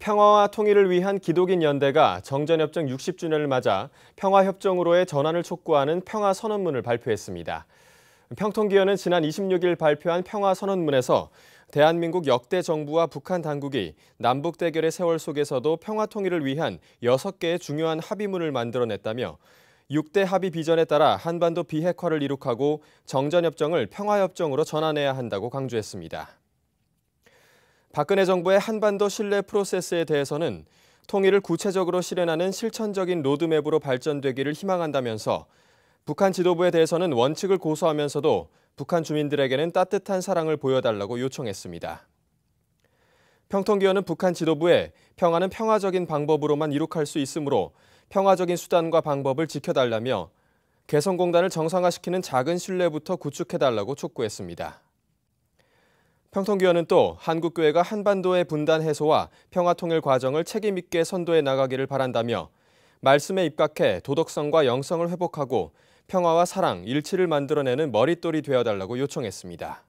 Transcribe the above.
평화와 통일을 위한 기독인 연대가 정전협정 60주년을 맞아 평화협정으로의 전환을 촉구하는 평화선언문을 발표했습니다. 평통기여는 지난 26일 발표한 평화선언문에서 대한민국 역대 정부와 북한 당국이 남북 대결의 세월 속에서도 평화 통일을 위한 6개의 중요한 합의문을 만들어냈다며 6대 합의 비전에 따라 한반도 비핵화를 이룩하고 정전협정을 평화협정으로 전환해야 한다고 강조했습니다. 박근혜 정부의 한반도 신뢰 프로세스에 대해서는 통일을 구체적으로 실현하는 실천적인 로드맵으로 발전되기를 희망한다면서 북한 지도부에 대해서는 원칙을 고수하면서도 북한 주민들에게는 따뜻한 사랑을 보여달라고 요청했습니다. 평통기원은 북한 지도부에 평화는 평화적인 방법으로만 이룩할 수 있으므로 평화적인 수단과 방법을 지켜달라며 개성공단을 정상화시키는 작은 신뢰부터 구축해달라고 촉구했습니다. 평통기원은또 한국교회가 한반도의 분단 해소와 평화 통일 과정을 책임 있게 선도해 나가기를 바란다며 말씀에 입각해 도덕성과 영성을 회복하고 평화와 사랑, 일치를 만들어내는 머릿돌이 되어달라고 요청했습니다.